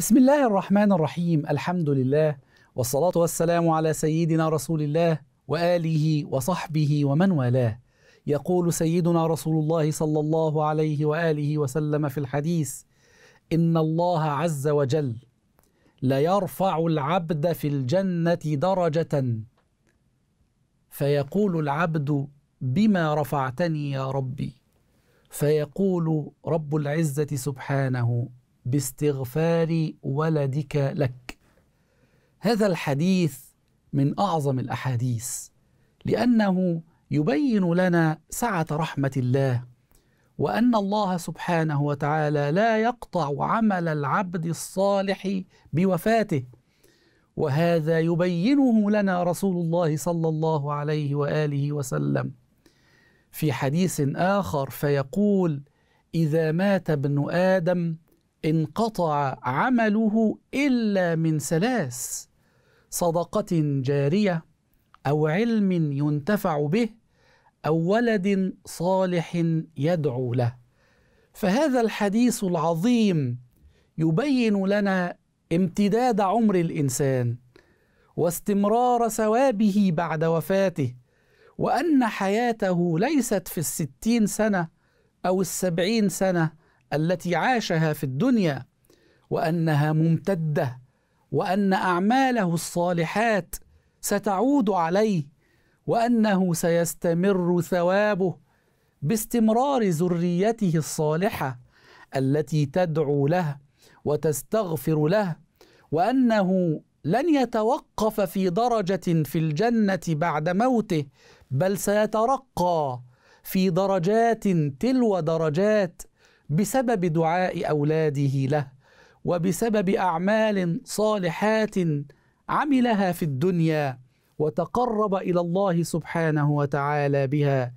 بسم الله الرحمن الرحيم الحمد لله والصلاة والسلام على سيدنا رسول الله وآله وصحبه ومن والاه يقول سيدنا رسول الله صلى الله عليه وآله وسلم في الحديث إن الله عز وجل ليرفع العبد في الجنة درجة فيقول العبد بما رفعتني يا ربي فيقول رب العزة سبحانه باستغفار ولدك لك هذا الحديث من اعظم الاحاديث لانه يبين لنا سعه رحمه الله وان الله سبحانه وتعالى لا يقطع عمل العبد الصالح بوفاته وهذا يبينه لنا رسول الله صلى الله عليه واله وسلم في حديث اخر فيقول اذا مات ابن ادم انقطع عمله الا من ثلاث صدقه جاريه او علم ينتفع به او ولد صالح يدعو له فهذا الحديث العظيم يبين لنا امتداد عمر الانسان واستمرار ثوابه بعد وفاته وان حياته ليست في الستين سنه او السبعين سنه التي عاشها في الدنيا وانها ممتده وان اعماله الصالحات ستعود عليه وانه سيستمر ثوابه باستمرار ذريته الصالحه التي تدعو له وتستغفر له وانه لن يتوقف في درجه في الجنه بعد موته بل سيترقى في درجات تلو درجات بسبب دعاء اولاده له وبسبب اعمال صالحات عملها في الدنيا وتقرب الى الله سبحانه وتعالى بها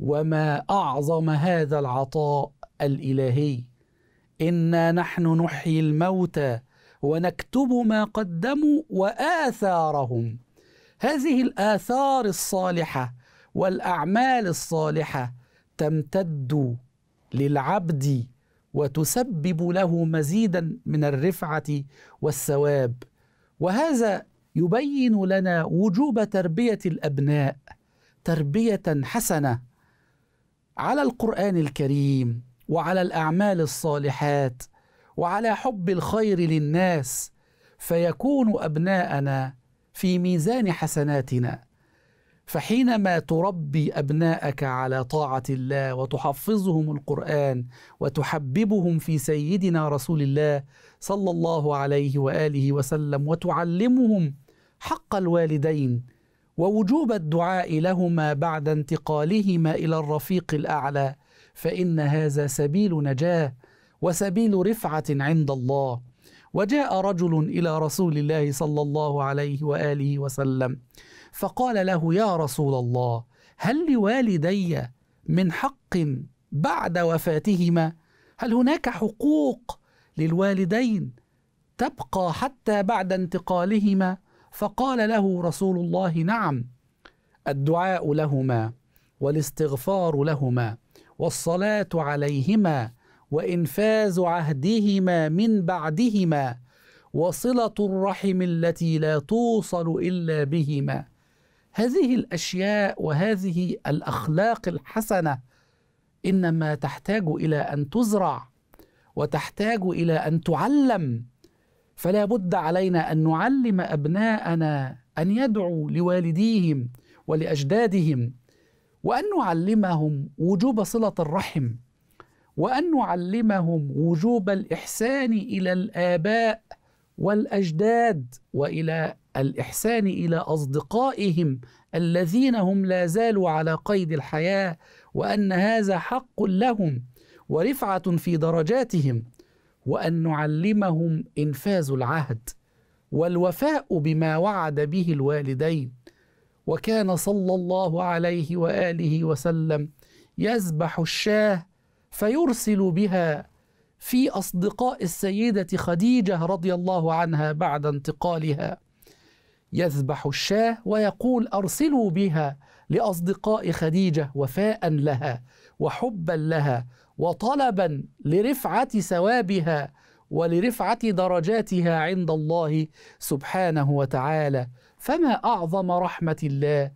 وما اعظم هذا العطاء الالهي انا نحن نحيي الموتى ونكتب ما قدموا واثارهم هذه الاثار الصالحه والاعمال الصالحه تمتد للعبد وتسبب له مزيدا من الرفعه والثواب وهذا يبين لنا وجوب تربيه الابناء تربيه حسنه على القران الكريم وعلى الاعمال الصالحات وعلى حب الخير للناس فيكون ابناءنا في ميزان حسناتنا فحينما تربي ابناءك على طاعه الله وتحفظهم القران وتحببهم في سيدنا رسول الله صلى الله عليه واله وسلم وتعلمهم حق الوالدين ووجوب الدعاء لهما بعد انتقالهما الى الرفيق الاعلى فان هذا سبيل نجاه وسبيل رفعه عند الله وجاء رجل الى رسول الله صلى الله عليه واله وسلم فقال له يا رسول الله هل لوالدي من حق بعد وفاتهما هل هناك حقوق للوالدين تبقى حتى بعد انتقالهما فقال له رسول الله نعم الدعاء لهما والاستغفار لهما والصلاه عليهما وانفاذ عهدهما من بعدهما وصله الرحم التي لا توصل الا بهما هذه الاشياء وهذه الاخلاق الحسنه انما تحتاج الى ان تزرع وتحتاج الى ان تعلم فلا بد علينا ان نعلم ابناءنا ان يدعوا لوالديهم ولاجدادهم وان نعلمهم وجوب صله الرحم وان نعلمهم وجوب الاحسان الى الاباء والاجداد والى الاحسان الى اصدقائهم الذين هم لا زالوا على قيد الحياه وان هذا حق لهم ورفعه في درجاتهم وان نعلمهم انفاذ العهد والوفاء بما وعد به الوالدين وكان صلى الله عليه واله وسلم يذبح الشاه فيرسل بها في أصدقاء السيدة خديجة رضي الله عنها بعد انتقالها يذبح الشاه ويقول أرسلوا بها لأصدقاء خديجة وفاء لها وحبا لها وطلبا لرفعة ثوابها ولرفعة درجاتها عند الله سبحانه وتعالى فما أعظم رحمة الله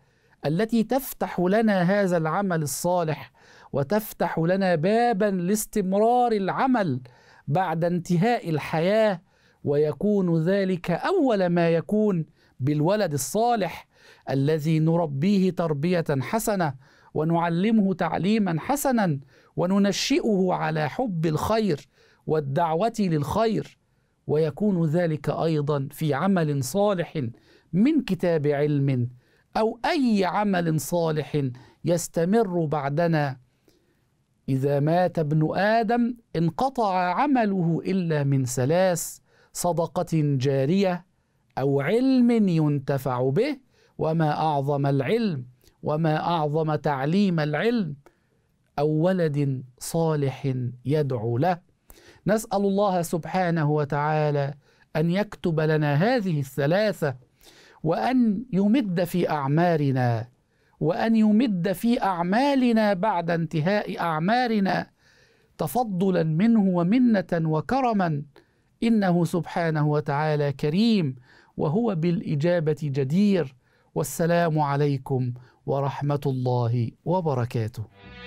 التي تفتح لنا هذا العمل الصالح وتفتح لنا بابا لاستمرار العمل بعد انتهاء الحياه ويكون ذلك اول ما يكون بالولد الصالح الذي نربيه تربيه حسنه ونعلمه تعليما حسنا وننشئه على حب الخير والدعوه للخير ويكون ذلك ايضا في عمل صالح من كتاب علم او اي عمل صالح يستمر بعدنا إذا مات ابن آدم انقطع عمله إلا من ثلاث صدقة جارية أو علم ينتفع به وما أعظم العلم وما أعظم تعليم العلم أو ولد صالح يدعو له نسأل الله سبحانه وتعالى أن يكتب لنا هذه الثلاثة وأن يمد في أعمارنا وأن يمد في أعمالنا بعد انتهاء أعمارنا تفضلا منه ومنة وكرما إنه سبحانه وتعالى كريم وهو بالإجابة جدير والسلام عليكم ورحمة الله وبركاته